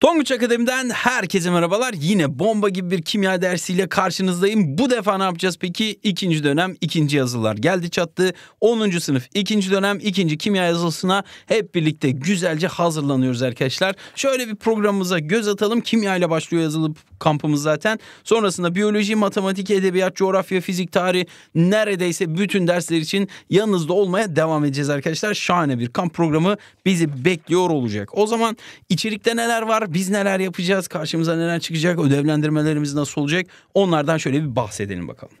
Tonguç Akademi'den herkese merhabalar. Yine bomba gibi bir kimya dersiyle karşınızdayım. Bu defa ne yapacağız peki? İkinci dönem ikinci yazılılar geldi çattı. 10. sınıf ikinci dönem ikinci kimya yazılısına hep birlikte güzelce hazırlanıyoruz arkadaşlar. Şöyle bir programımıza göz atalım. Kimya ile başlıyor yazılı kampımız zaten. Sonrasında biyoloji, matematik, edebiyat, coğrafya, fizik, tarih neredeyse bütün dersler için yanınızda olmaya devam edeceğiz arkadaşlar. Şahane bir kamp programı bizi bekliyor olacak. O zaman içerikte neler var? Biz neler yapacağız? Karşımıza neler çıkacak? Ödevlendirmelerimiz nasıl olacak? Onlardan şöyle bir bahsedelim bakalım.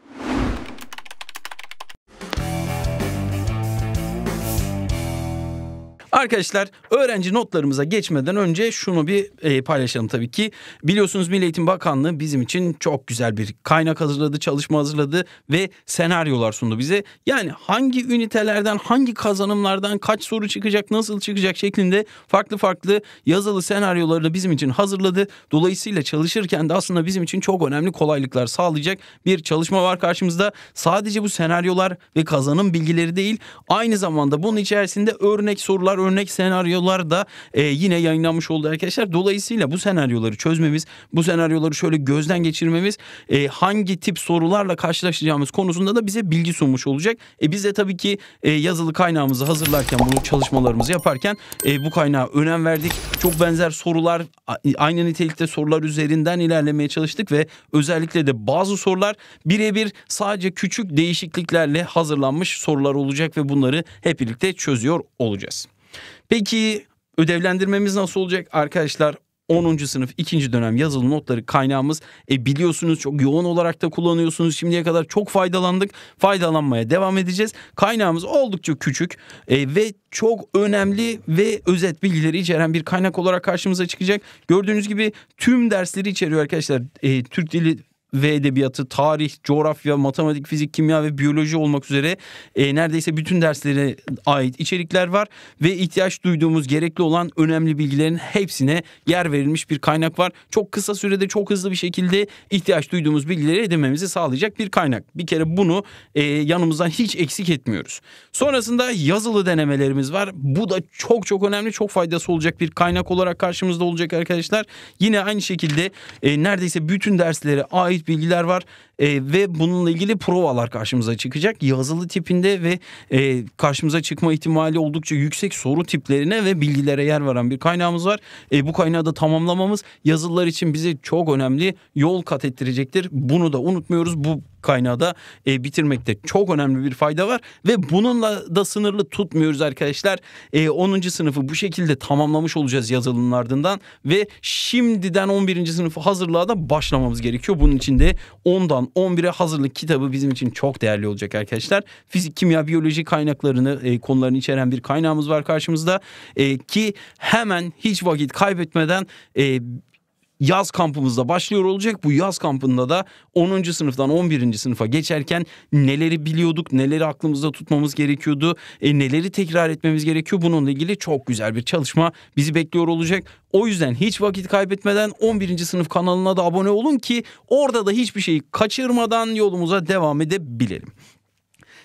Arkadaşlar öğrenci notlarımıza geçmeden önce şunu bir e, paylaşalım tabii ki. Biliyorsunuz Milli Eğitim Bakanlığı bizim için çok güzel bir kaynak hazırladı, çalışma hazırladı ve senaryolar sundu bize. Yani hangi ünitelerden, hangi kazanımlardan kaç soru çıkacak, nasıl çıkacak şeklinde farklı farklı yazılı senaryolarını bizim için hazırladı. Dolayısıyla çalışırken de aslında bizim için çok önemli kolaylıklar sağlayacak bir çalışma var karşımızda. Sadece bu senaryolar ve kazanım bilgileri değil, aynı zamanda bunun içerisinde örnek sorular, örnek senaryolar da e, yine yayınlanmış oldu arkadaşlar. Dolayısıyla bu senaryoları çözmemiz, bu senaryoları şöyle gözden geçirmemiz, e, hangi tip sorularla karşılaşacağımız konusunda da bize bilgi sunmuş olacak. E, biz de tabii ki e, yazılı kaynağımızı hazırlarken, bunu çalışmalarımızı yaparken e, bu kaynağa önem verdik. Çok benzer sorular, aynı nitelikte sorular üzerinden ilerlemeye çalıştık ve özellikle de bazı sorular birebir sadece küçük değişikliklerle hazırlanmış sorular olacak ve bunları hep birlikte çözüyor olacağız. Peki ödevlendirmemiz nasıl olacak arkadaşlar? 10. sınıf 2. dönem yazılı notları kaynağımız. E biliyorsunuz çok yoğun olarak da kullanıyorsunuz. Şimdiye kadar çok faydalandık. Faydalanmaya devam edeceğiz. Kaynağımız oldukça küçük e, ve çok önemli ve özet bilgileri içeren bir kaynak olarak karşımıza çıkacak. Gördüğünüz gibi tüm dersleri içeriyor arkadaşlar. E, Türk dili ve edebiyatı, tarih, coğrafya, matematik, fizik, kimya ve biyoloji olmak üzere e, neredeyse bütün derslere ait içerikler var ve ihtiyaç duyduğumuz gerekli olan önemli bilgilerin hepsine yer verilmiş bir kaynak var. Çok kısa sürede çok hızlı bir şekilde ihtiyaç duyduğumuz bilgileri edinmemizi sağlayacak bir kaynak. Bir kere bunu e, yanımızdan hiç eksik etmiyoruz. Sonrasında yazılı denemelerimiz var. Bu da çok çok önemli, çok faydası olacak bir kaynak olarak karşımızda olacak arkadaşlar. Yine aynı şekilde e, neredeyse bütün derslere ait bilgiler var e, ve bununla ilgili provalar karşımıza çıkacak. Yazılı tipinde ve e, karşımıza çıkma ihtimali oldukça yüksek soru tiplerine ve bilgilere yer veren bir kaynağımız var. E, bu kaynağı da tamamlamamız yazılılar için bize çok önemli yol kat ettirecektir. Bunu da unutmuyoruz. Bu kaynağı da e, bitirmekte çok önemli bir fayda var ve bununla da sınırlı tutmuyoruz arkadaşlar. E, 10. sınıfı bu şekilde tamamlamış olacağız yazılımın ardından ve şimdiden 11. sınıfı hazırlığa da başlamamız gerekiyor. Bunun için de 10'dan 11'e hazırlık kitabı bizim için çok değerli olacak arkadaşlar. Fizik, kimya, biyoloji kaynaklarını e, konularını içeren bir kaynağımız var karşımızda e, ki hemen hiç vakit kaybetmeden e, yaz kampımızda başlıyor olacak. Bu yaz kampında da 10. sınıftan 11. sınıfa geçerken neleri biliyorduk, neleri aklımızda tutmamız gerekiyordu, e, neleri tekrar etmemiz gerekiyor. Bununla ilgili çok güzel bir çalışma bizi bekliyor olacak. O yüzden hiç vakit kaybetmeden 11. sınıf kanalına da abone olun ki orada da hiçbir şeyi kaçırmadan yolumuza devam edebilelim.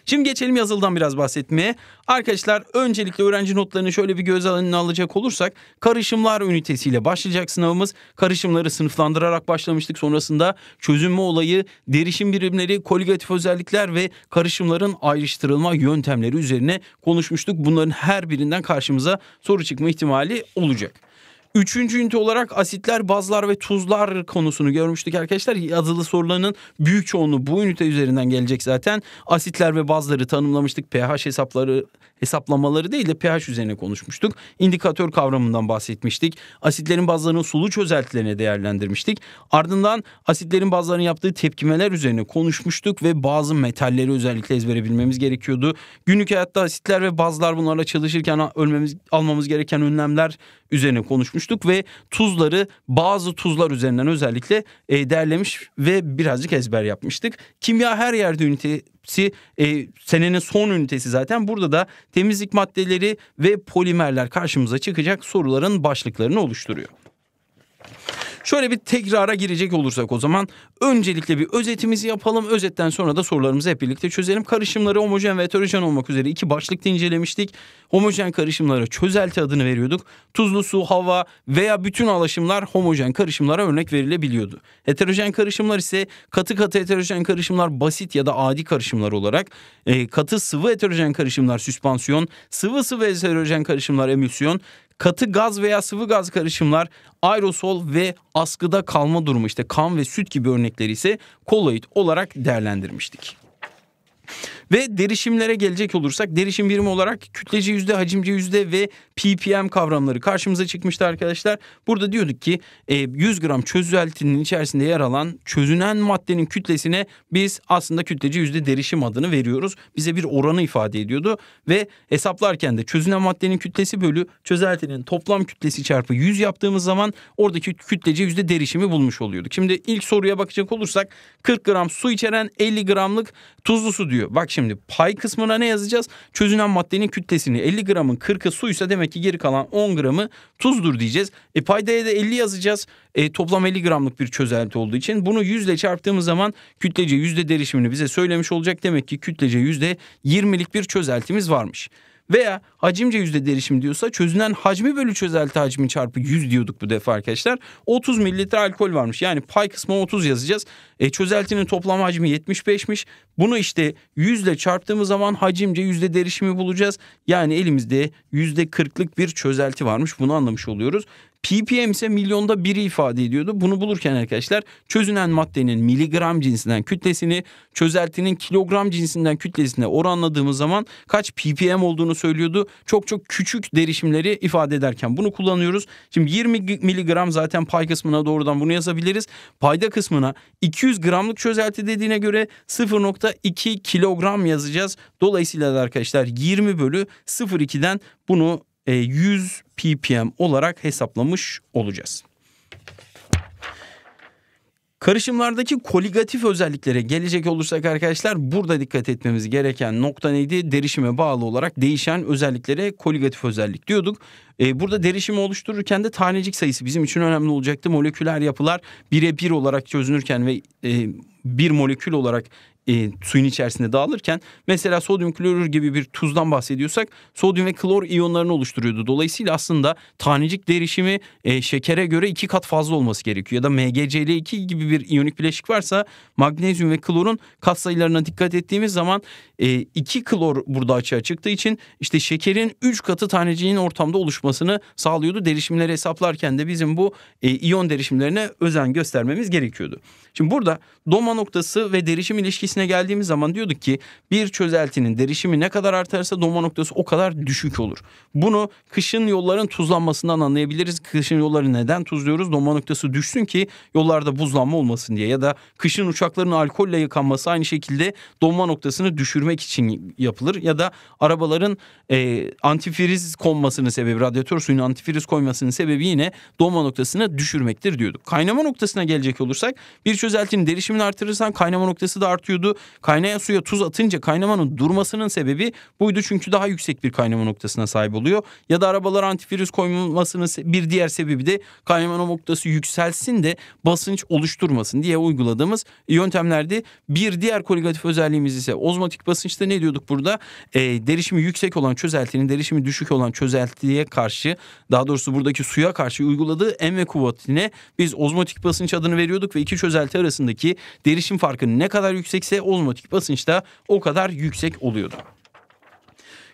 Şimdi geçelim yazılıdan biraz bahsetmeye. Arkadaşlar öncelikle öğrenci notlarını şöyle bir göz alanına alacak olursak karışımlar ünitesiyle başlayacak sınavımız. Karışımları sınıflandırarak başlamıştık. Sonrasında çözünme olayı, derişim birimleri, koligatif özellikler ve karışımların ayrıştırılma yöntemleri üzerine konuşmuştuk. Bunların her birinden karşımıza soru çıkma ihtimali olacak. Üçüncü ünite olarak asitler, bazlar ve tuzlar konusunu görmüştük arkadaşlar. Yazılı sorularının büyük çoğunluğu bu ünite üzerinden gelecek zaten. Asitler ve bazları tanımlamıştık. pH hesapları hesaplamaları değil de pH üzerine konuşmuştuk. İndikatör kavramından bahsetmiştik. Asitlerin bazlarının sulu çözeltilerine değerlendirmiştik. Ardından asitlerin bazlarının yaptığı tepkimeler üzerine konuşmuştuk ve bazı metalleri özellikle ezbere bilmemiz gerekiyordu. Günlük hayatta asitler ve bazlar bunlarla çalışırken ölmemiz, almamız gereken önlemler üzerine konuşmuştuk ve tuzları bazı tuzlar üzerinden özellikle e, değerlemiş ve birazcık ezber yapmıştık. Kimya her yerde ünite hepsi e, senenin son ünitesi zaten. Burada da temizlik maddeleri ve polimerler karşımıza çıkacak soruların başlıklarını oluşturuyor. Şöyle bir tekrara girecek olursak o zaman öncelikle bir özetimizi yapalım. Özetten sonra da sorularımızı hep birlikte çözelim. Karışımları homojen ve heterojen olmak üzere iki başlıkta incelemiştik. Homojen karışımlara çözelti adını veriyorduk. Tuzlu su, hava veya bütün alaşımlar homojen karışımlara örnek verilebiliyordu. Heterojen karışımlar ise katı katı heterojen karışımlar basit ya da adi karışımlar olarak e, katı sıvı heterojen karışımlar süspansiyon, sıvı sıvı heterojen karışımlar emülsiyon, katı gaz veya sıvı gaz karışımlar, aerosol ve askıda kalma durumu işte kan ve süt gibi örnekleri ise koloid olarak değerlendirmiştik. Ve derişimlere gelecek olursak derişim birimi olarak kütlece yüzde, hacimce yüzde ve ppm kavramları karşımıza çıkmıştı arkadaşlar. Burada diyorduk ki 100 e, gram çözeltinin içerisinde yer alan çözünen maddenin kütlesine biz aslında kütlece yüzde derişim adını veriyoruz. Bize bir oranı ifade ediyordu ve hesaplarken de çözünen maddenin kütlesi bölü çözeltinin toplam kütlesi çarpı 100 yaptığımız zaman oradaki kütlece yüzde derişimi bulmuş oluyorduk. Şimdi ilk soruya bakacak olursak 40 gram su içeren 50 gramlık tuzlu su diyor koyuyor. Bak şimdi pay kısmına ne yazacağız? Çözünen maddenin kütlesini 50 gramın 40'ı suysa demek ki geri kalan 10 gramı tuzdur diyeceğiz. E paydaya da 50 yazacağız. E, toplam 50 gramlık bir çözelti olduğu için bunu yüzle çarptığımız zaman kütlece yüzde derişimini bize söylemiş olacak. Demek ki kütlece yüzde %20'lik bir çözeltimiz varmış. Veya hacimce yüzde derişim diyorsa çözünen hacmi bölü çözelti hacmi çarpı 100 diyorduk bu defa arkadaşlar. 30 mililitre alkol varmış. Yani pay kısmı 30 yazacağız. E, çözeltinin toplam hacmi 75'miş. Bunu işte 100 ile çarptığımız zaman hacimce yüzde derişimi bulacağız. Yani elimizde yüzde %40'lık bir çözelti varmış. Bunu anlamış oluyoruz ppm ise milyonda biri ifade ediyordu. Bunu bulurken arkadaşlar çözünen maddenin miligram cinsinden kütlesini, çözeltinin kilogram cinsinden kütlesine oranladığımız zaman kaç ppm olduğunu söylüyordu. Çok çok küçük derişimleri ifade ederken bunu kullanıyoruz. Şimdi 20 miligram zaten pay kısmına doğrudan bunu yazabiliriz. Payda kısmına 200 gramlık çözelti dediğine göre 0.2 kilogram yazacağız. Dolayısıyla da arkadaşlar 20 bölü 0.2'den bunu 100 e, ppm olarak hesaplamış olacağız. Karışımlardaki koligatif özelliklere gelecek olursak arkadaşlar burada dikkat etmemiz gereken nokta neydi? Derişime bağlı olarak değişen özelliklere koligatif özellik diyorduk. Ee, burada derişimi oluştururken de tanecik sayısı bizim için önemli olacaktı. Moleküler yapılar bir olarak çözünürken ve e, bir molekül olarak e, suyun içerisinde dağılırken mesela sodyum klorür gibi bir tuzdan bahsediyorsak sodyum ve klor iyonlarını oluşturuyordu. Dolayısıyla aslında tanecik derişimi e, şekere göre iki kat fazla olması gerekiyor. Ya da MgCl2 gibi bir iyonik bileşik varsa magnezyum ve klorun kat sayılarına dikkat ettiğimiz zaman e, iki klor burada açığa çıktığı için işte şekerin üç katı taneciğin ortamda oluşmasını sağlıyordu. Derişimleri hesaplarken de bizim bu e, iyon derişimlerine özen göstermemiz gerekiyordu. Şimdi burada doma noktası ve derişim ilişkisi çözeltisine geldiğimiz zaman diyorduk ki bir çözeltinin derişimi ne kadar artarsa donma noktası o kadar düşük olur. Bunu kışın yolların tuzlanmasından anlayabiliriz. Kışın yolları neden tuzluyoruz? Donma noktası düşsün ki yollarda buzlanma olmasın diye ya da kışın uçakların alkolle yıkanması aynı şekilde donma noktasını düşürmek için yapılır ya da arabaların e, antifriz konmasının sebebi radyatör suyunun antifriz koymasının sebebi yine donma noktasını düşürmektir diyorduk. Kaynama noktasına gelecek olursak bir çözeltinin derişimini artırırsan kaynama noktası da artıyor buydu. Kaynayan suya tuz atınca kaynamanın durmasının sebebi buydu. Çünkü daha yüksek bir kaynama noktasına sahip oluyor. Ya da arabalara antifriz koyulmasının bir diğer sebebi de kaynama noktası yükselsin de basınç oluşturmasın diye uyguladığımız yöntemlerdi. Bir diğer koligatif özelliğimiz ise ozmotik basınçta ne diyorduk burada? E, derişimi yüksek olan çözeltinin derişimi düşük olan çözeltiye karşı daha doğrusu buradaki suya karşı uyguladığı emme kuvvetine biz ozmotik basınç adını veriyorduk ve iki çözelti arasındaki derişim farkı ne kadar yüksekse ise ozmotik basınç o kadar yüksek oluyordu.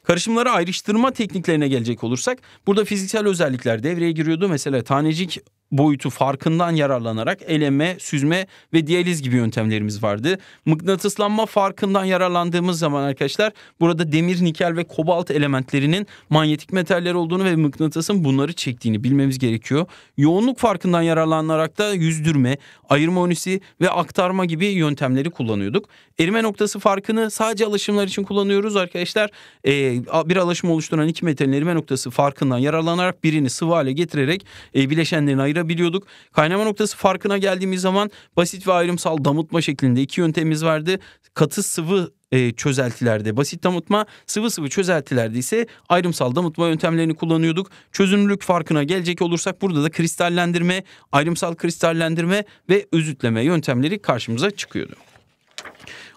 Karışımları ayrıştırma tekniklerine gelecek olursak burada fiziksel özellikler devreye giriyordu. Mesela tanecik boyutu farkından yararlanarak eleme, süzme ve diyaliz gibi yöntemlerimiz vardı. Mıknatıslanma farkından yararlandığımız zaman arkadaşlar burada demir, nikel ve kobalt elementlerinin manyetik metaller olduğunu ve mıknatısın bunları çektiğini bilmemiz gerekiyor. Yoğunluk farkından yararlanarak da yüzdürme, ayırma önüsü ve aktarma gibi yöntemleri kullanıyorduk. Erime noktası farkını sadece alaşımlar için kullanıyoruz arkadaşlar. Ee, bir alaşım oluşturan iki metalin erime noktası farkından yararlanarak birini sıvı hale getirerek e, bileşenlerini ayırıp ayırabiliyorduk. Kaynama noktası farkına geldiğimiz zaman basit ve ayrımsal damıtma şeklinde iki yöntemimiz vardı. Katı sıvı e, çözeltilerde basit damıtma, sıvı sıvı çözeltilerde ise ayrımsal damıtma yöntemlerini kullanıyorduk. Çözünürlük farkına gelecek olursak burada da kristallendirme, ayrımsal kristallendirme ve özütleme yöntemleri karşımıza çıkıyordu.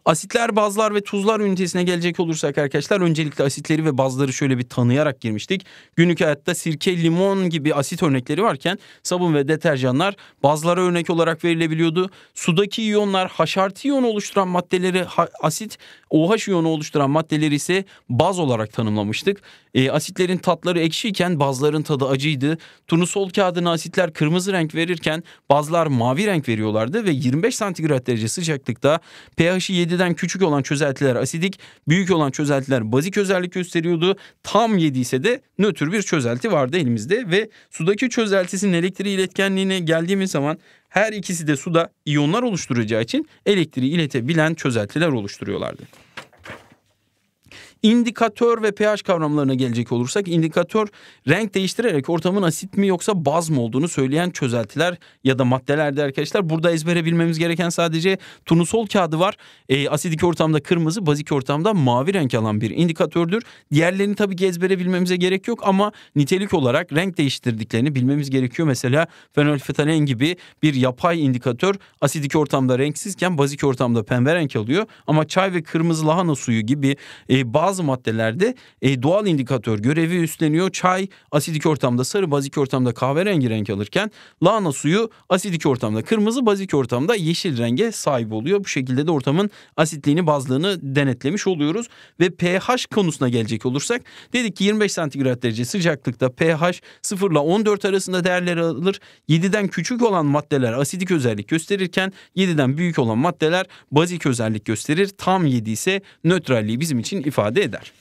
Asitler, bazlar ve tuzlar ünitesine gelecek olursak arkadaşlar öncelikle asitleri ve bazları şöyle bir tanıyarak girmiştik. Günlük hayatta sirke, limon gibi asit örnekleri varken sabun ve deterjanlar bazlara örnek olarak verilebiliyordu. Sudaki iyonlar haşartı iyonu oluşturan maddeleri asit, OH iyonu oluşturan maddeleri ise baz olarak tanımlamıştık. E, asitlerin tatları ekşiyken bazların tadı acıydı. Turnusol kağıdına asitler kırmızı renk verirken bazlar mavi renk veriyorlardı ve 25 santigrat derece sıcaklıkta pH'i 7'den küçük olan çözeltiler asidik, büyük olan çözeltiler bazik özellik gösteriyordu. Tam 7 ise de nötr bir çözelti vardı elimizde ve sudaki çözeltisinin elektriği iletkenliğine geldiğimiz zaman her ikisi de suda iyonlar oluşturacağı için elektriği iletebilen çözeltiler oluşturuyorlardı. İndikatör ve pH kavramlarına gelecek olursak indikatör renk değiştirerek ortamın asit mi yoksa baz mı olduğunu söyleyen çözeltiler ya da maddelerdi arkadaşlar. Burada ezbere bilmemiz gereken sadece turnusol kağıdı var. E, asidik ortamda kırmızı, bazik ortamda mavi renk alan bir indikatördür. Diğerlerini tabii ki ezbere bilmemize gerek yok ama nitelik olarak renk değiştirdiklerini bilmemiz gerekiyor. Mesela fenolfetalen gibi bir yapay indikatör asidik ortamda renksizken bazik ortamda pembe renk alıyor. Ama çay ve kırmızı lahana suyu gibi e, bazı bazı maddelerde e, doğal indikatör görevi üstleniyor. Çay asidik ortamda sarı, bazik ortamda kahverengi renk alırken lahana suyu asidik ortamda kırmızı, bazik ortamda yeşil renge sahip oluyor. Bu şekilde de ortamın asitliğini, bazlığını denetlemiş oluyoruz ve pH konusuna gelecek olursak dedik ki 25 santigrat derece sıcaklıkta pH 0 ile 14 arasında değerler alır. 7'den küçük olan maddeler asidik özellik gösterirken 7'den büyük olan maddeler bazik özellik gösterir. Tam 7 ise nötralliği bizim için ifade eder.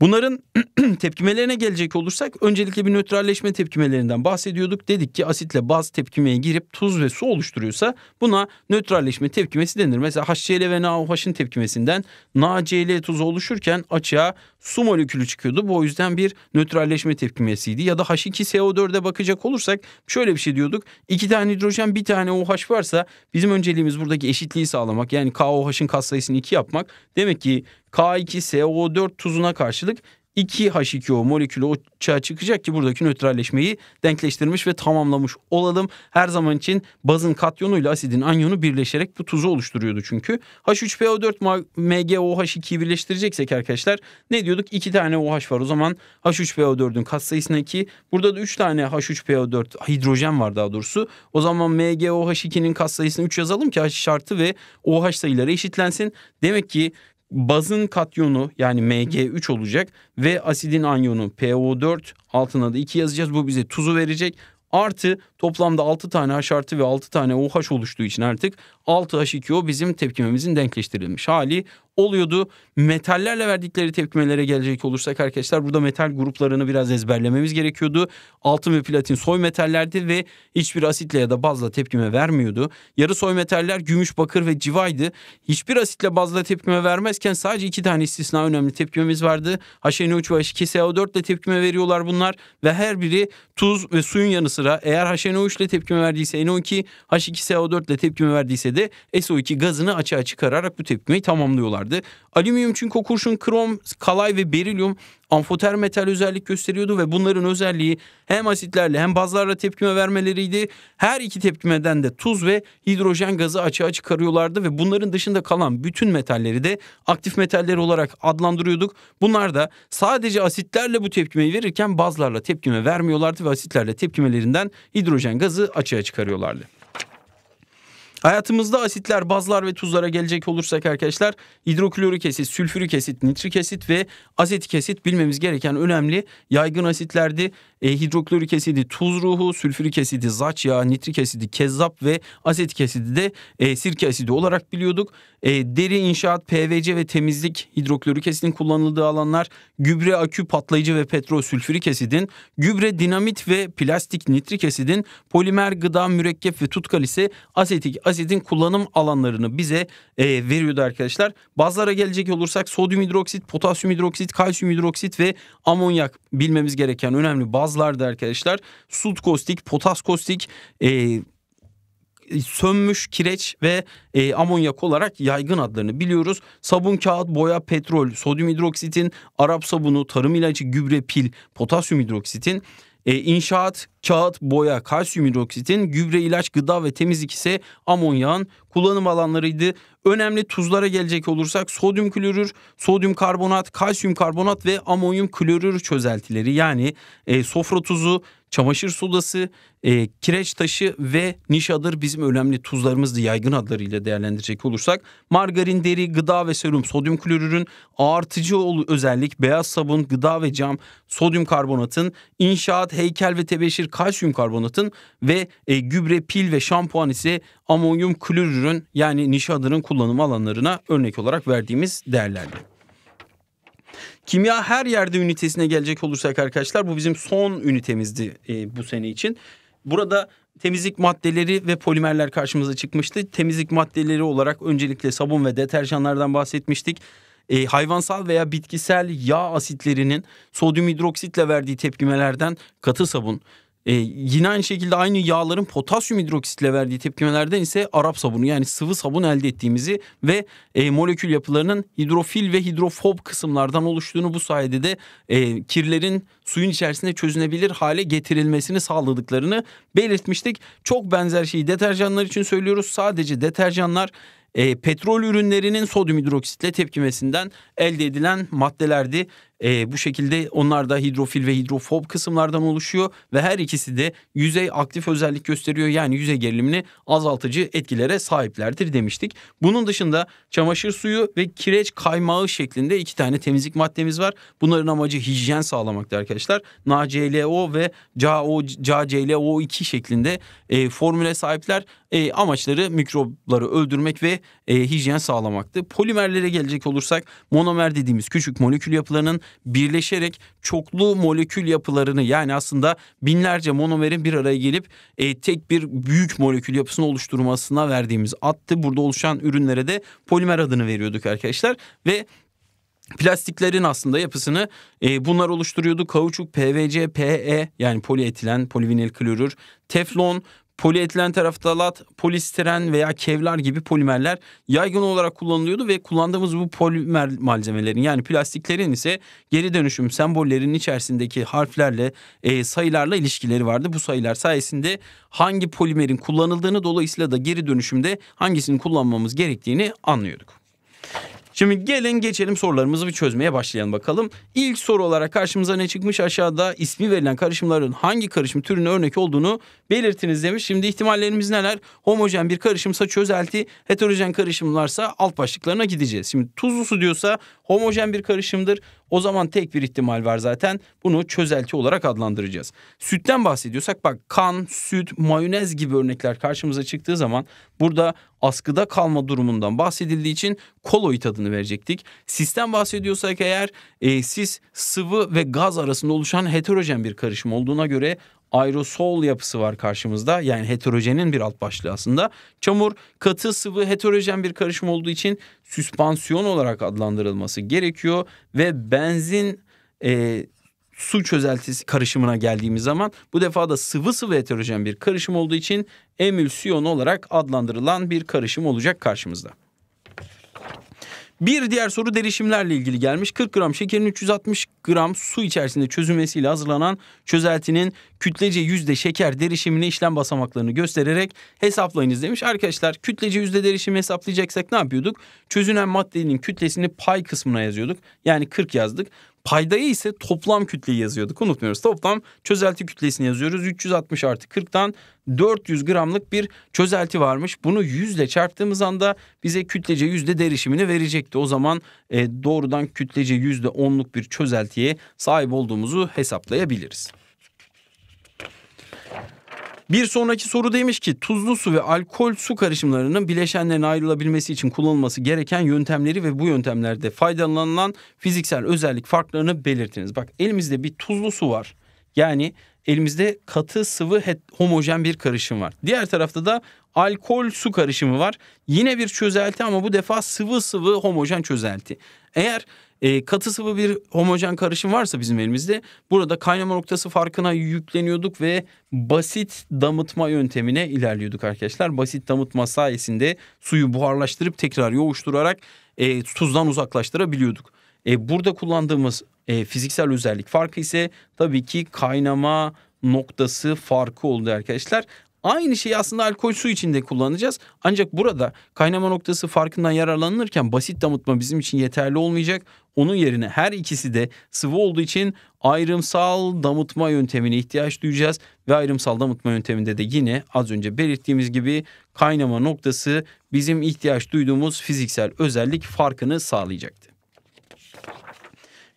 Bunların tepkimelerine gelecek olursak öncelikle bir nötralleşme tepkimelerinden bahsediyorduk. Dedik ki asitle baz tepkimeye girip tuz ve su oluşturuyorsa buna nötralleşme tepkimesi denir. Mesela HCl ve NaOH'ın tepkimesinden NaCl tuzu oluşurken açığa su molekülü çıkıyordu. Bu o yüzden bir nötralleşme tepkimesiydi. Ya da H2SO4'e bakacak olursak şöyle bir şey diyorduk. İki tane hidrojen bir tane OH varsa bizim önceliğimiz buradaki eşitliği sağlamak. Yani KOH'ın katsayısını iki yapmak. Demek ki K2SO4 tuzuna karşılık 2H2O molekülü uçağa çıkacak ki buradaki nötralleşmeyi denkleştirmiş ve tamamlamış olalım. Her zaman için bazın katyonu ile asidin anyonu birleşerek bu tuzu oluşturuyordu çünkü. H3PO4 MgOH2'yi birleştireceksek arkadaşlar ne diyorduk? 2 tane OH var o zaman H3PO4'ün katsayısına Burada da 3 tane H3PO4 hidrojen var daha doğrusu. O zaman MgOH2'nin katsayısını 3 yazalım ki H şartı ve OH sayıları eşitlensin. Demek ki Bazın katyonu yani Mg3 olacak ve asidin anyonu PO4 altına da 2 yazacağız. Bu bize tuzu verecek. Artı toplamda 6 tane H artı ve 6 tane OH oluştuğu için artık 6H2O bizim tepkimemizin denkleştirilmiş hali oluyordu. Metallerle verdikleri tepkimelere gelecek olursak arkadaşlar burada metal gruplarını biraz ezberlememiz gerekiyordu. Altın ve platin soy metallerdi ve hiçbir asitle ya da bazla tepkime vermiyordu. Yarı soy metaller gümüş, bakır ve civaydı. Hiçbir asitle bazla tepkime vermezken sadece iki tane istisna önemli tepkimemiz vardı. HNO3 ve H2SO4 ile tepkime veriyorlar bunlar ve her biri tuz ve suyun yanı sıra eğer HNO3 ile tepkime verdiyse NO2, H2SO4 ile tepkime verdiyse de SO2 gazını açığa çıkararak bu tepkimeyi tamamlıyorlar vardı. Alüminyum, çinko, kurşun, krom, kalay ve berilyum amfoter metal özellik gösteriyordu ve bunların özelliği hem asitlerle hem bazlarla tepkime vermeleriydi. Her iki tepkimeden de tuz ve hidrojen gazı açığa çıkarıyorlardı ve bunların dışında kalan bütün metalleri de aktif metaller olarak adlandırıyorduk. Bunlar da sadece asitlerle bu tepkimeyi verirken bazlarla tepkime vermiyorlardı ve asitlerle tepkimelerinden hidrojen gazı açığa çıkarıyorlardı. Hayatımızda asitler, bazlar ve tuzlara gelecek olursak arkadaşlar hidroklorik asit, sülfürik asit, nitrik asit ve asetik asit bilmemiz gereken önemli yaygın asitlerdi e, hidroklorik asidi tuz ruhu, sülfürik asidi zaç yağı, nitrik asidi kezzap ve asetik asidi de e, sirke asidi olarak biliyorduk. E, deri inşaat, PVC ve temizlik hidroklorik asidin kullanıldığı alanlar, gübre, akü, patlayıcı ve petrol sülfürik asidin, gübre, dinamit ve plastik nitrik asidin, polimer, gıda, mürekkep ve tutkal ise asetik asidin kullanım alanlarını bize e, veriyordu arkadaşlar. Bazılara gelecek olursak sodyum hidroksit, potasyum hidroksit, kalsiyum hidroksit ve amonyak bilmemiz gereken önemli bazı gazlarda arkadaşlar sud kostik, potas kostik, e, sönmüş kireç ve e, amonyak olarak yaygın adlarını biliyoruz. Sabun, kağıt, boya, petrol, sodyum hidroksitin, Arap sabunu, tarım ilacı, gübre, pil, potasyum hidroksitin, e, inşaat, kağıt, boya, kalsiyum hidroksitin, gübre, ilaç, gıda ve temizlik ise amonyağın kullanım alanlarıydı. Önemli tuzlara gelecek olursak sodyum klorür, sodyum karbonat, kalsiyum karbonat ve amonyum klorür çözeltileri yani e, sofra tuzu, çamaşır sodası, e, kireç taşı ve nişadır bizim önemli tuzlarımızdı yaygın adlarıyla değerlendirecek olursak. Margarin, deri, gıda ve serum, sodyum klorürün artıcı özellik, beyaz sabun, gıda ve cam, sodyum karbonatın, inşaat, heykel ve tebeşir kalsiyum karbonatın ve e, gübre, pil ve şampuan ise amonyum klorürün yani nişadırın kullanım alanlarına örnek olarak verdiğimiz değerlerdi. Kimya her yerde ünitesine gelecek olursak arkadaşlar bu bizim son ünitemizdi e, bu sene için. Burada temizlik maddeleri ve polimerler karşımıza çıkmıştı. Temizlik maddeleri olarak öncelikle sabun ve deterjanlardan bahsetmiştik. E, hayvansal veya bitkisel yağ asitlerinin sodyum hidroksitle verdiği tepkimelerden katı sabun, e, yine aynı şekilde aynı yağların potasyum hidroksitle verdiği tepkimelerden ise Arap sabunu yani sıvı sabun elde ettiğimizi ve e, molekül yapılarının hidrofil ve hidrofob kısımlardan oluştuğunu bu sayede de e, kirlerin suyun içerisinde çözünebilir hale getirilmesini sağladıklarını belirtmiştik. Çok benzer şeyi deterjanlar için söylüyoruz. Sadece deterjanlar e, petrol ürünlerinin sodyum hidroksitle tepkimesinden elde edilen maddelerdi. E, bu şekilde onlar da hidrofil ve hidrofob kısımlardan oluşuyor ve her ikisi de yüzey aktif özellik gösteriyor. Yani yüzey gerilimini azaltıcı etkilere sahiplerdir demiştik. Bunun dışında çamaşır suyu ve kireç kaymağı şeklinde iki tane temizlik maddemiz var. Bunların amacı hijyen sağlamakta arkadaşlar. NaClO ve CaClO2 şeklinde e, formüle sahipler. E, amaçları mikropları öldürmek ve e, hijyen sağlamaktı. Polimerlere gelecek olursak monomer dediğimiz küçük molekül yapılarının birleşerek çoklu molekül yapılarını yani aslında binlerce monomerin bir araya gelip e, tek bir büyük molekül yapısını oluşturmasına verdiğimiz attı. Burada oluşan ürünlere de polimer adını veriyorduk arkadaşlar ve Plastiklerin aslında yapısını e, bunlar oluşturuyordu. Kauçuk, PVC, PE yani polietilen, polivinil klorür, teflon Polietilen teraftalat, polistiren veya kevlar gibi polimerler yaygın olarak kullanılıyordu ve kullandığımız bu polimer malzemelerin yani plastiklerin ise geri dönüşüm sembollerinin içerisindeki harflerle e, sayılarla ilişkileri vardı. Bu sayılar sayesinde hangi polimerin kullanıldığını dolayısıyla da geri dönüşümde hangisini kullanmamız gerektiğini anlıyorduk. Şimdi gelin geçelim sorularımızı bir çözmeye başlayalım bakalım. İlk soru olarak karşımıza ne çıkmış aşağıda ismi verilen karışımların hangi karışım türüne örnek olduğunu belirtiniz demiş. Şimdi ihtimallerimiz neler? Homojen bir karışımsa çözelti, heterojen karışımlarsa alt başlıklarına gideceğiz. Şimdi tuzlu su diyorsa homojen bir karışımdır. O zaman tek bir ihtimal var zaten. Bunu çözelti olarak adlandıracağız. Sütten bahsediyorsak bak kan, süt, mayonez gibi örnekler karşımıza çıktığı zaman burada askıda kalma durumundan bahsedildiği için koloid adını verecektik. Sistem bahsediyorsak eğer e, sis sıvı ve gaz arasında oluşan heterojen bir karışım olduğuna göre aerosol yapısı var karşımızda. Yani heterojenin bir alt başlığı aslında. Çamur katı sıvı heterojen bir karışım olduğu için süspansiyon olarak adlandırılması gerekiyor. Ve benzin e, su çözeltisi karışımına geldiğimiz zaman bu defa da sıvı sıvı heterojen bir karışım olduğu için emülsiyon olarak adlandırılan bir karışım olacak karşımızda. Bir diğer soru derişimlerle ilgili gelmiş. 40 gram şekerin 360 gram su içerisinde çözülmesiyle hazırlanan çözeltinin kütlece yüzde şeker derişimini işlem basamaklarını göstererek hesaplayınız demiş. Arkadaşlar kütlece yüzde derişimi hesaplayacaksak ne yapıyorduk? Çözünen maddenin kütlesini pay kısmına yazıyorduk. Yani 40 yazdık. Paydayı ise toplam kütleyi yazıyorduk unutmuyoruz. Toplam çözelti kütlesini yazıyoruz. 360 artı 40'tan 400 gramlık bir çözelti varmış. Bunu yüzle çarptığımız anda bize kütlece yüzde derişimini verecekti. O zaman e, doğrudan kütlece yüzde onluk bir çözeltiye sahip olduğumuzu hesaplayabiliriz. Bir sonraki soru demiş ki tuzlu su ve alkol su karışımlarının bileşenlerin ayrılabilmesi için kullanılması gereken yöntemleri ve bu yöntemlerde faydalanılan fiziksel özellik farklarını belirtiniz. Bak elimizde bir tuzlu su var. Yani elimizde katı sıvı homojen bir karışım var. Diğer tarafta da alkol su karışımı var. Yine bir çözelti ama bu defa sıvı sıvı homojen çözelti. Eğer e, katı sıvı bir homojen karışım varsa bizim elimizde burada kaynama noktası farkına yükleniyorduk ve basit damıtma yöntemine ilerliyorduk arkadaşlar. Basit damıtma sayesinde suyu buharlaştırıp tekrar yoğuşturarak e, tuzdan uzaklaştırabiliyorduk. E, burada kullandığımız e, fiziksel özellik farkı ise tabii ki kaynama noktası farkı oldu arkadaşlar. Aynı şeyi aslında alkol su içinde kullanacağız. Ancak burada kaynama noktası farkından yararlanırken basit damıtma bizim için yeterli olmayacak. Onun yerine her ikisi de sıvı olduğu için ayrımsal damıtma yöntemine ihtiyaç duyacağız ve ayrımsal damıtma yönteminde de yine az önce belirttiğimiz gibi kaynama noktası bizim ihtiyaç duyduğumuz fiziksel özellik farkını sağlayacaktı.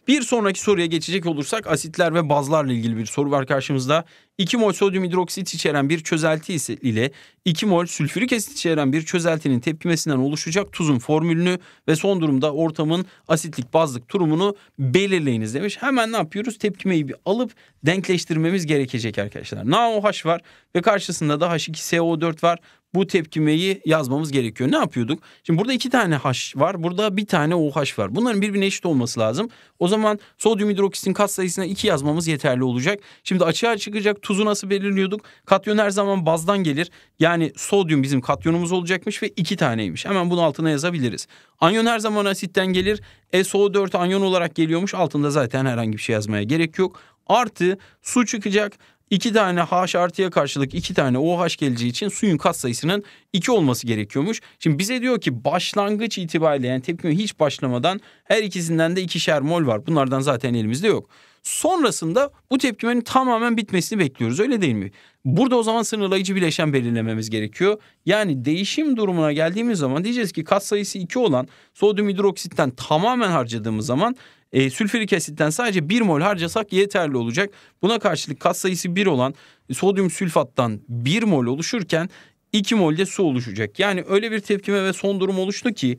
Bir sonraki soruya geçecek olursak asitler ve bazlarla ilgili bir soru var karşımızda. 2 mol sodyum hidroksit içeren bir çözelti ile 2 mol sülfürik asit içeren bir çözeltinin tepkimesinden oluşacak tuzun formülünü ve son durumda ortamın asitlik bazlık durumunu belirleyiniz demiş. Hemen ne yapıyoruz? Tepkimeyi bir alıp denkleştirmemiz gerekecek arkadaşlar. NaOH var ve karşısında da H2SO4 var bu tepkimeyi yazmamız gerekiyor. Ne yapıyorduk? Şimdi burada iki tane H var. Burada bir tane OH var. Bunların birbirine eşit olması lazım. O zaman sodyum hidroksitin kat sayısına 2 yazmamız yeterli olacak. Şimdi açığa çıkacak Tuzu nasıl belirliyorduk? Katyon her zaman bazdan gelir. Yani sodyum bizim katyonumuz olacakmış ve iki taneymiş. Hemen bunun altına yazabiliriz. Anyon her zaman asitten gelir. E, SO4 anyon olarak geliyormuş. Altında zaten herhangi bir şey yazmaya gerek yok. Artı su çıkacak. İki tane H artıya karşılık iki tane OH geleceği için suyun kat sayısı'nın iki olması gerekiyormuş. Şimdi bize diyor ki başlangıç itibariyle yani tepkime hiç başlamadan her ikisinden de ikişer mol var. Bunlardan zaten elimizde yok. Sonrasında bu tepkimenin tamamen bitmesini bekliyoruz öyle değil mi? Burada o zaman sınırlayıcı bileşen belirlememiz gerekiyor. Yani değişim durumuna geldiğimiz zaman diyeceğiz ki kat sayısı 2 olan sodyum hidroksitten tamamen harcadığımız zaman e, sülfürik asitten sadece 1 mol harcasak yeterli olacak. Buna karşılık kat sayısı 1 olan sodyum sülfattan 1 mol oluşurken 2 molde su oluşacak. Yani öyle bir tepkime ve son durum oluştu ki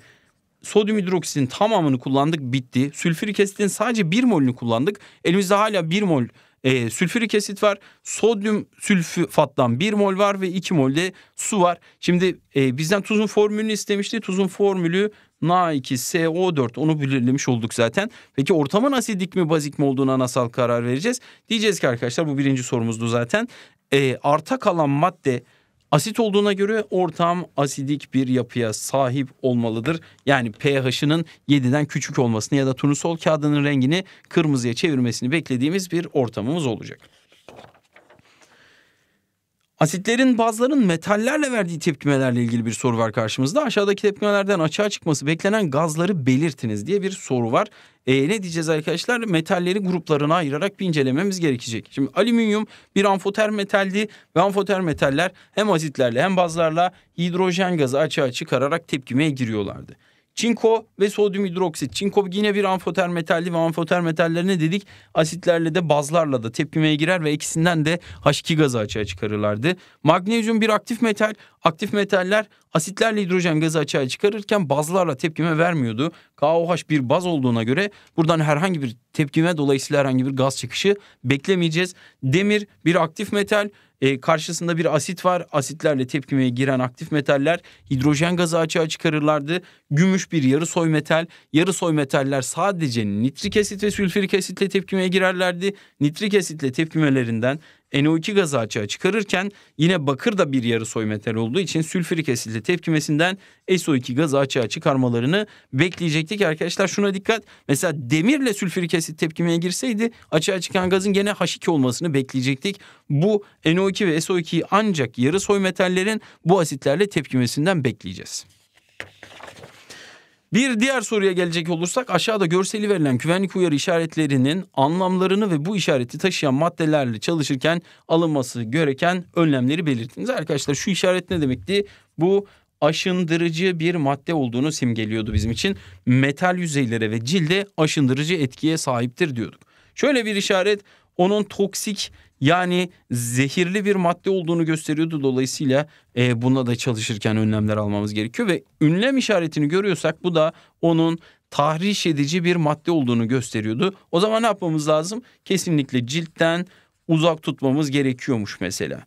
sodyum hidroksitin tamamını kullandık bitti. Sülfürik asitin sadece bir molünü kullandık. Elimizde hala bir mol e, sülfürik asit var. Sodyum sülfattan 1 mol var ve 2 mol de su var. Şimdi e, bizden tuzun formülünü istemişti. Tuzun formülü Na2SO4 onu belirlemiş olduk zaten. Peki ortamın asidik mi bazik mi olduğuna nasıl karar vereceğiz? Diyeceğiz ki arkadaşlar bu birinci sorumuzdu zaten. E, arta kalan madde Asit olduğuna göre ortam asidik bir yapıya sahip olmalıdır. Yani pH'ının 7'den küçük olmasını ya da turnusol kağıdının rengini kırmızıya çevirmesini beklediğimiz bir ortamımız olacak. Asitlerin bazılarının metallerle verdiği tepkimelerle ilgili bir soru var karşımızda. Aşağıdaki tepkimelerden açığa çıkması beklenen gazları belirtiniz diye bir soru var. E, ne diyeceğiz arkadaşlar? Metalleri gruplarına ayırarak bir incelememiz gerekecek. Şimdi alüminyum bir amfoter metaldi ve amfoter metaller hem asitlerle hem bazlarla hidrojen gazı açığa çıkararak tepkimeye giriyorlardı. Çinko ve sodyum hidroksit. Çinko yine bir amfoter metalli ve amfoter metallerine dedik asitlerle de bazlarla da tepkimeye girer ve ikisinden de H2 gazı açığa çıkarırlardı. Magnezyum bir aktif metal. Aktif metaller asitlerle hidrojen gazı açığa çıkarırken bazlarla tepkime vermiyordu. KOH bir baz olduğuna göre buradan herhangi bir tepkime dolayısıyla herhangi bir gaz çıkışı beklemeyeceğiz. Demir bir aktif metal e, karşısında bir asit var. Asitlerle tepkimeye giren aktif metaller hidrojen gazı açığa çıkarırlardı. Gümüş bir yarı soy metal. Yarı soy metaller sadece nitrik asit ve sülfürik asitle tepkimeye girerlerdi. Nitrik asitle tepkimelerinden NO2 gazı açığa çıkarırken yine bakır da bir yarı soy metal olduğu için sülfürik asitle tepkimesinden SO2 gazı açığa çıkarmalarını bekleyecektik. Arkadaşlar şuna dikkat. Mesela demirle sülfürik asit tepkimeye girseydi açığa çıkan gazın gene H2 olmasını bekleyecektik. Bu NO2 ve SO2'yi ancak yarı soy metallerin bu asitlerle tepkimesinden bekleyeceğiz. Bir diğer soruya gelecek olursak aşağıda görseli verilen güvenlik uyarı işaretlerinin anlamlarını ve bu işareti taşıyan maddelerle çalışırken alınması gereken önlemleri belirtiniz. Arkadaşlar şu işaret ne demekti? Bu aşındırıcı bir madde olduğunu simgeliyordu bizim için. Metal yüzeylere ve cilde aşındırıcı etkiye sahiptir diyorduk. Şöyle bir işaret onun toksik yani zehirli bir madde olduğunu gösteriyordu. Dolayısıyla e, buna da çalışırken önlemler almamız gerekiyor ve ünlem işaretini görüyorsak bu da onun tahriş edici bir madde olduğunu gösteriyordu. O zaman ne yapmamız lazım? Kesinlikle ciltten uzak tutmamız gerekiyormuş mesela.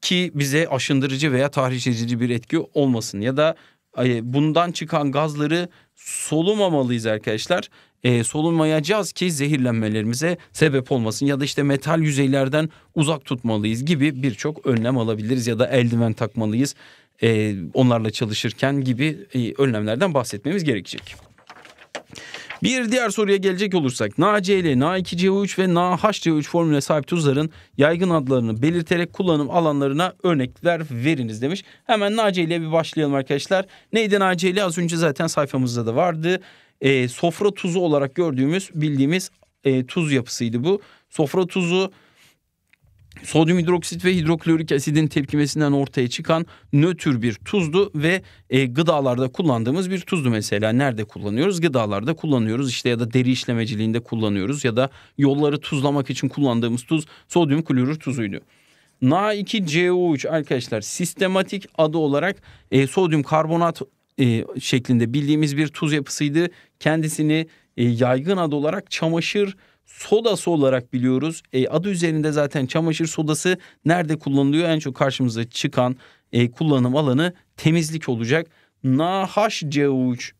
Ki bize aşındırıcı veya tahriş edici bir etki olmasın ya da e, bundan çıkan gazları solumamalıyız arkadaşlar e, solunmayacağız ki zehirlenmelerimize sebep olmasın ya da işte metal yüzeylerden uzak tutmalıyız gibi birçok önlem alabiliriz ya da eldiven takmalıyız e, onlarla çalışırken gibi e, önlemlerden bahsetmemiz gerekecek. Bir diğer soruya gelecek olursak NaCl, Na2CO3 ve NaHCO3 formülüne sahip tuzların yaygın adlarını belirterek kullanım alanlarına örnekler veriniz demiş. Hemen NaCl'ye bir başlayalım arkadaşlar. Neydi NaCl? Az önce zaten sayfamızda da vardı e, sofra tuzu olarak gördüğümüz bildiğimiz e, tuz yapısıydı bu. Sofra tuzu sodyum hidroksit ve hidroklorik asidin tepkimesinden ortaya çıkan nötr bir tuzdu ve e, gıdalarda kullandığımız bir tuzdu mesela. Nerede kullanıyoruz? Gıdalarda kullanıyoruz işte ya da deri işlemeciliğinde kullanıyoruz ya da yolları tuzlamak için kullandığımız tuz sodyum klorür tuzuydu. Na2CO3 arkadaşlar sistematik adı olarak e, sodyum karbonat e, şeklinde bildiğimiz bir tuz yapısıydı. Kendisini e, yaygın adı olarak çamaşır sodası olarak biliyoruz. E, adı üzerinde zaten çamaşır sodası nerede kullanılıyor? En çok karşımıza çıkan e, kullanım alanı temizlik olacak. NaHCO3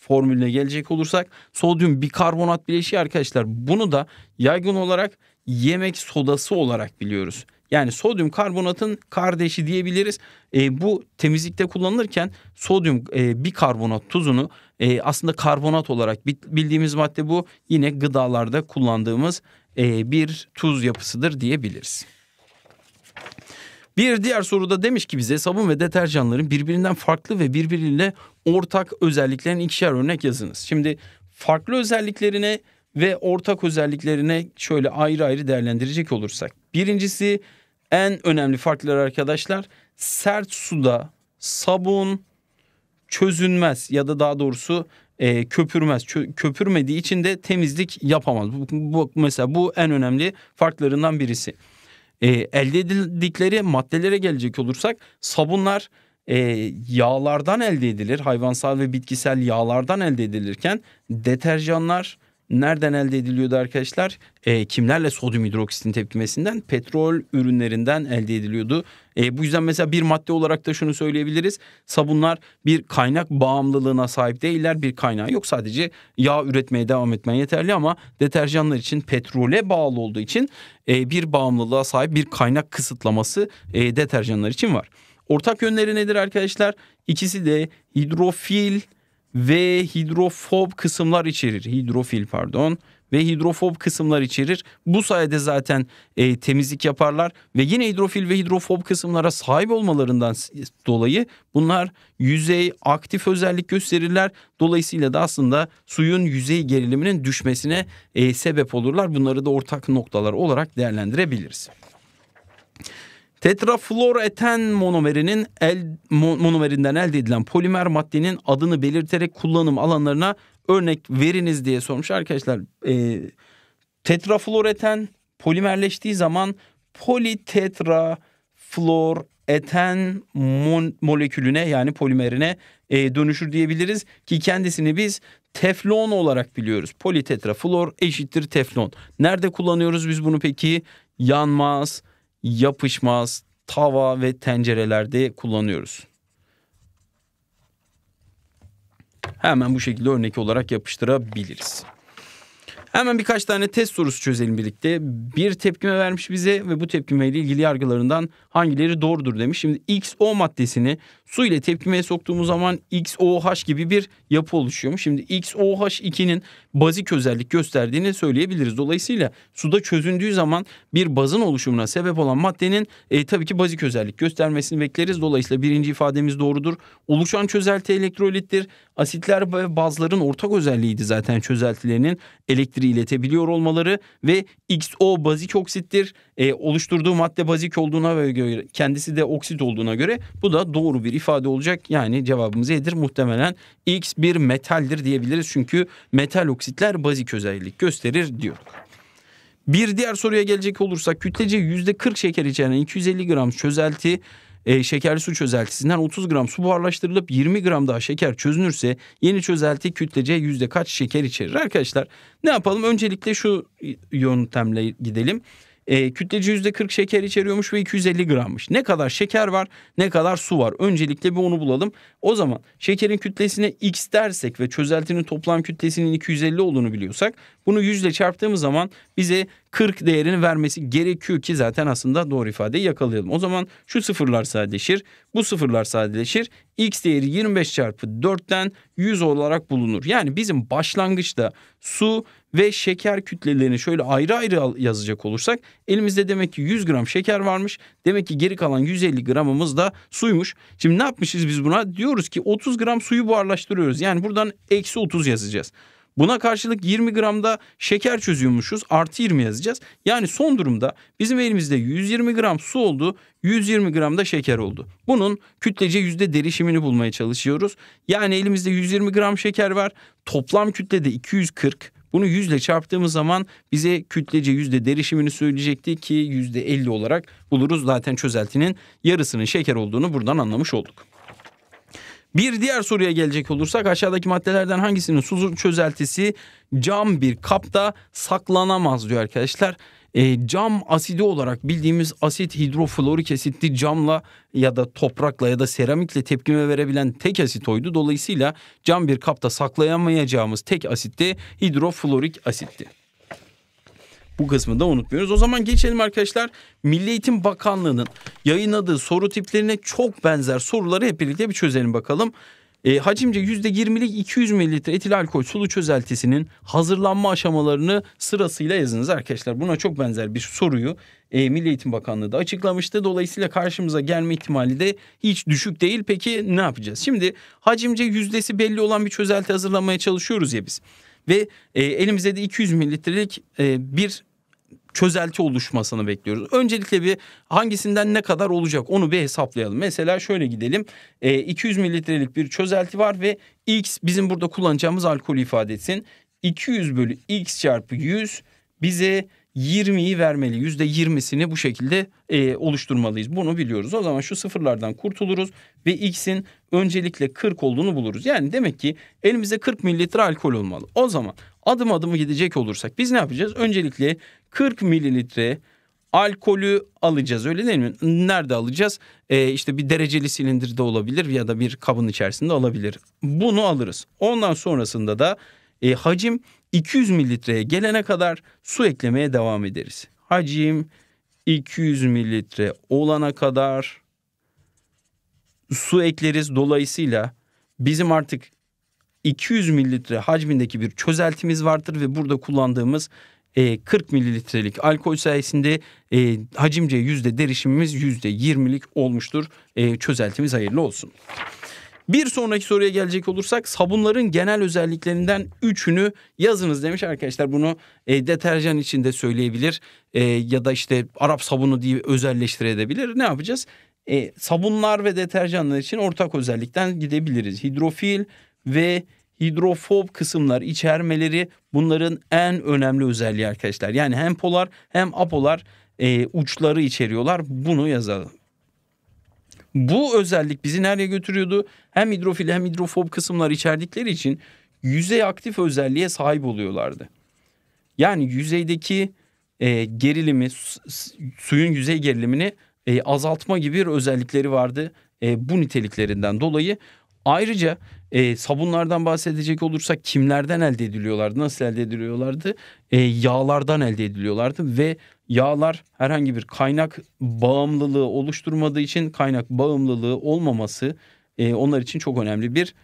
formülüne gelecek olursak sodyum bikarbonat bileşiği arkadaşlar bunu da yaygın olarak yemek sodası olarak biliyoruz. Yani sodyum karbonatın kardeşi diyebiliriz. E, bu temizlikte kullanılırken sodyum e, bikarbonat tuzunu e, aslında karbonat olarak bildiğimiz madde bu. Yine gıdalarda kullandığımız e, bir tuz yapısıdır diyebiliriz. Bir diğer soruda demiş ki bize sabun ve deterjanların birbirinden farklı ve birbiriyle ortak özelliklerini ikişer örnek yazınız. Şimdi farklı özelliklerine ve ortak özelliklerine şöyle ayrı ayrı değerlendirecek olursak Birincisi en önemli farkları arkadaşlar sert suda sabun çözünmez ya da daha doğrusu e, köpürmez. Çö- köpürmediği için de temizlik yapamaz. Bu, bu mesela bu en önemli farklarından birisi. E, elde edildikleri maddelere gelecek olursak sabunlar e, yağlardan elde edilir. Hayvansal ve bitkisel yağlardan elde edilirken deterjanlar nereden elde ediliyordu arkadaşlar? E, kimlerle sodyum hidroksitin tepkimesinden? Petrol ürünlerinden elde ediliyordu. E, bu yüzden mesela bir madde olarak da şunu söyleyebiliriz. Sabunlar bir kaynak bağımlılığına sahip değiller. Bir kaynağı yok. Sadece yağ üretmeye devam etmen yeterli ama deterjanlar için petrole bağlı olduğu için e, bir bağımlılığa sahip bir kaynak kısıtlaması e, deterjanlar için var. Ortak yönleri nedir arkadaşlar? İkisi de hidrofil ve hidrofob kısımlar içerir. Hidrofil pardon ve hidrofob kısımlar içerir. Bu sayede zaten e, temizlik yaparlar ve yine hidrofil ve hidrofob kısımlara sahip olmalarından e, dolayı bunlar yüzey aktif özellik gösterirler. Dolayısıyla da aslında suyun yüzey geriliminin düşmesine e, sebep olurlar. Bunları da ortak noktalar olarak değerlendirebiliriz. Tetrafluoreten monomerinin el monomerinden elde edilen polimer maddenin adını belirterek kullanım alanlarına örnek veriniz diye sormuş arkadaşlar. E, tetrafluoreten polimerleştiği zaman politetrafluor eten mon- molekülüne yani polimerine e, dönüşür diyebiliriz ki kendisini biz teflon olarak biliyoruz. Politetraflor eşittir teflon. Nerede kullanıyoruz biz bunu peki? Yanmaz, yapışmaz tava ve tencerelerde kullanıyoruz. Hemen bu şekilde örnek olarak yapıştırabiliriz. Hemen birkaç tane test sorusu çözelim birlikte. Bir tepkime vermiş bize ve bu tepkimeyle ilgili yargılarından hangileri doğrudur demiş. Şimdi XO maddesini su ile tepkimeye soktuğumuz zaman XOH gibi bir yapı oluşuyormuş. Şimdi XOH2'nin bazik özellik gösterdiğini söyleyebiliriz. Dolayısıyla suda çözündüğü zaman bir bazın oluşumuna sebep olan maddenin e, tabii ki bazik özellik göstermesini bekleriz. Dolayısıyla birinci ifademiz doğrudur. Oluşan çözelti elektrolittir. Asitler ve bazların ortak özelliğiydi zaten çözeltilerinin elektriği iletebiliyor olmaları ve XO bazik oksittir. E, oluşturduğu madde bazik olduğuna göre kendisi de oksit olduğuna göre bu da doğru bir ifade olacak. Yani cevabımız E'dir. Muhtemelen X bir metaldir diyebiliriz. Çünkü metal oksitler bazik özellik gösterir diyorduk. Bir diğer soruya gelecek olursak kütlece %40 şeker içeren 250 gram çözelti e, şekerli su çözeltisinden 30 gram su buharlaştırılıp 20 gram daha şeker çözünürse yeni çözelti kütlece yüzde kaç şeker içerir? Arkadaşlar ne yapalım? Öncelikle şu yöntemle gidelim. E, kütlece yüzde 40 şeker içeriyormuş ve 250 grammış. Ne kadar şeker var ne kadar su var. Öncelikle bir onu bulalım. O zaman şekerin kütlesine x dersek ve çözeltinin toplam kütlesinin 250 olduğunu biliyorsak bunu yüzle çarptığımız zaman bize 40 değerini vermesi gerekiyor ki zaten aslında doğru ifadeyi yakalayalım. O zaman şu sıfırlar sadeleşir, bu sıfırlar sadeleşir. X değeri 25 çarpı 4'ten 100 olarak bulunur. Yani bizim başlangıçta su ve şeker kütlelerini şöyle ayrı ayrı yazacak olursak elimizde demek ki 100 gram şeker varmış. Demek ki geri kalan 150 gramımız da suymuş. Şimdi ne yapmışız biz buna? Diyoruz ki 30 gram suyu buharlaştırıyoruz. Yani buradan eksi 30 yazacağız. Buna karşılık 20 gramda şeker çözüyormuşuz. Artı 20 yazacağız. Yani son durumda bizim elimizde 120 gram su oldu. 120 gram da şeker oldu. Bunun kütlece yüzde derişimini bulmaya çalışıyoruz. Yani elimizde 120 gram şeker var. Toplam kütlede 240. Bunu 100 yüzle çarptığımız zaman bize kütlece yüzde derişimini söyleyecekti ki yüzde 50 olarak buluruz. Zaten çözeltinin yarısının şeker olduğunu buradan anlamış olduk. Bir diğer soruya gelecek olursak aşağıdaki maddelerden hangisinin suzu çözeltisi cam bir kapta saklanamaz diyor arkadaşlar. E, cam asidi olarak bildiğimiz asit hidroflorik asitli camla ya da toprakla ya da seramikle tepkime verebilen tek asit oydu. Dolayısıyla cam bir kapta saklayamayacağımız tek asit de hidroflorik asitti. Bu kısmını da unutmuyoruz. O zaman geçelim arkadaşlar Milli Eğitim Bakanlığı'nın yayınladığı soru tiplerine çok benzer soruları hep birlikte bir çözelim bakalım. E, hacimce %20'lik 200 mililitre etil alkol sulu çözeltisinin hazırlanma aşamalarını sırasıyla yazınız arkadaşlar. Buna çok benzer bir soruyu e, Milli Eğitim Bakanlığı da açıklamıştı. Dolayısıyla karşımıza gelme ihtimali de hiç düşük değil. Peki ne yapacağız? Şimdi hacimce yüzdesi belli olan bir çözelti hazırlamaya çalışıyoruz ya biz. Ve e, elimizde de 200 mililitrelik e, bir çözelti oluşmasını bekliyoruz. Öncelikle bir hangisinden ne kadar olacak onu bir hesaplayalım. Mesela şöyle gidelim. E, 200 mililitrelik bir çözelti var ve x bizim burada kullanacağımız alkol ifadesin. 200 bölü x çarpı 100 bize 20'yi vermeli. %20'sini bu şekilde e, oluşturmalıyız. Bunu biliyoruz. O zaman şu sıfırlardan kurtuluruz ve x'in öncelikle 40 olduğunu buluruz. Yani demek ki elimize 40 mililitre alkol olmalı. O zaman adım adım gidecek olursak biz ne yapacağız? Öncelikle 40 mililitre alkolü alacağız öyle değil mi? Nerede alacağız? Ee, işte bir dereceli silindirde olabilir ya da bir kabın içerisinde alabilir. Bunu alırız. Ondan sonrasında da e, hacim 200 mililitreye gelene kadar su eklemeye devam ederiz. Hacim 200 mililitre olana kadar su ekleriz. Dolayısıyla bizim artık 200 mililitre hacmindeki bir çözeltimiz vardır ve burada kullandığımız 40 e, mililitrelik alkol sayesinde e, hacimce yüzde derişimimiz yüzde 20'lik olmuştur. E, çözeltimiz hayırlı olsun. Bir sonraki soruya gelecek olursak sabunların genel özelliklerinden üçünü yazınız demiş arkadaşlar. Bunu e, deterjan içinde söyleyebilir e, ya da işte Arap sabunu diye özelleştirebilir. Ne yapacağız? E, sabunlar ve deterjanlar için ortak özellikten gidebiliriz. Hidrofil ve hidrofob kısımlar içermeleri bunların en önemli özelliği arkadaşlar. Yani hem polar hem apolar e, uçları içeriyorlar. Bunu yazalım. Bu özellik bizi nereye götürüyordu? Hem hidrofil hem hidrofob kısımlar içerdikleri için yüzey aktif özelliğe sahip oluyorlardı. Yani yüzeydeki e, gerilimi, suyun yüzey gerilimini e, azaltma gibi bir özellikleri vardı e, bu niteliklerinden dolayı. Ayrıca e, sabunlardan bahsedecek olursak kimlerden elde ediliyorlardı, nasıl elde ediliyorlardı? E, yağlardan elde ediliyorlardı ve Yağlar herhangi bir kaynak bağımlılığı oluşturmadığı için kaynak bağımlılığı olmaması e, onlar için çok önemli bir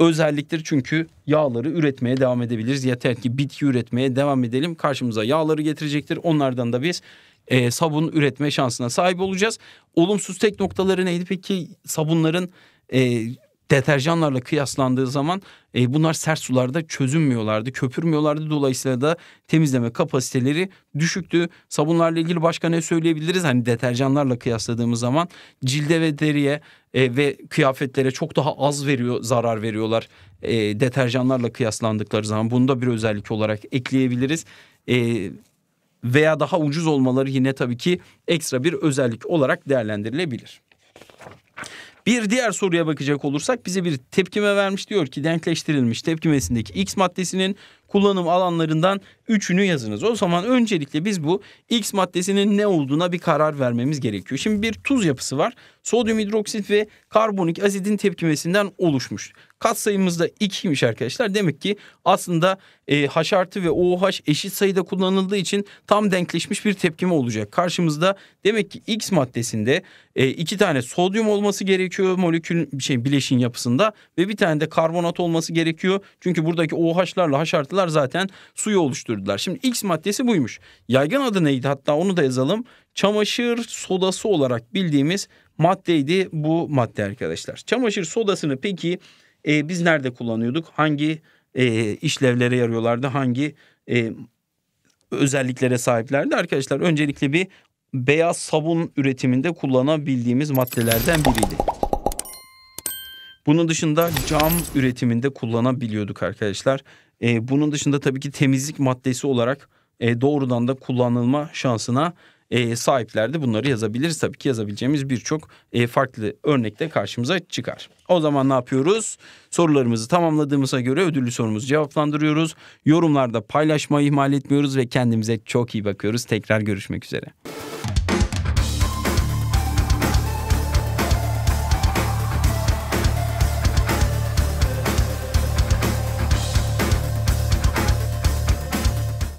özelliktir. Çünkü yağları üretmeye devam edebiliriz. Yeter ki bitki üretmeye devam edelim. Karşımıza yağları getirecektir. Onlardan da biz e, sabun üretme şansına sahip olacağız. Olumsuz tek noktaları neydi peki sabunların e, deterjanlarla kıyaslandığı zaman e, bunlar sert sularda çözünmüyorlardı, köpürmüyorlardı. Dolayısıyla da temizleme kapasiteleri düşüktü. Sabunlarla ilgili başka ne söyleyebiliriz? Hani deterjanlarla kıyasladığımız zaman cilde ve deriye e, ve kıyafetlere çok daha az veriyor, zarar veriyorlar. E, deterjanlarla kıyaslandıkları zaman bunu da bir özellik olarak ekleyebiliriz. E, veya daha ucuz olmaları yine tabii ki ekstra bir özellik olarak değerlendirilebilir. Bir diğer soruya bakacak olursak bize bir tepkime vermiş diyor ki denkleştirilmiş tepkimesindeki X maddesinin kullanım alanlarından üçünü yazınız. O zaman öncelikle biz bu X maddesinin ne olduğuna bir karar vermemiz gerekiyor. Şimdi bir tuz yapısı var. Sodyum hidroksit ve karbonik asidin tepkimesinden oluşmuş. Kat sayımız da 2'ymiş arkadaşlar. Demek ki aslında e, H artı ve OH eşit sayıda kullanıldığı için tam denkleşmiş bir tepkime olacak. Karşımızda demek ki X maddesinde e, iki tane sodyum olması gerekiyor molekül şey bileşin yapısında ve bir tane de karbonat olması gerekiyor. Çünkü buradaki OH'larla H artılar Bunlar zaten suyu oluşturdular. Şimdi X maddesi buymuş. Yaygın adı neydi? Hatta onu da yazalım. Çamaşır sodası olarak bildiğimiz maddeydi bu madde arkadaşlar. Çamaşır sodasını peki e, biz nerede kullanıyorduk? Hangi e, işlevlere yarıyorlardı? Hangi e, özelliklere sahiplerdi? Arkadaşlar öncelikle bir beyaz sabun üretiminde kullanabildiğimiz maddelerden biriydi. Bunun dışında cam üretiminde kullanabiliyorduk arkadaşlar. E, bunun dışında tabii ki temizlik maddesi olarak e, doğrudan da kullanılma şansına e, sahiplerdi. Bunları yazabiliriz tabii ki yazabileceğimiz birçok e, farklı örnekte karşımıza çıkar. O zaman ne yapıyoruz? Sorularımızı tamamladığımıza göre ödüllü sorumuzu cevaplandırıyoruz. Yorumlarda paylaşmayı ihmal etmiyoruz ve kendimize çok iyi bakıyoruz. Tekrar görüşmek üzere.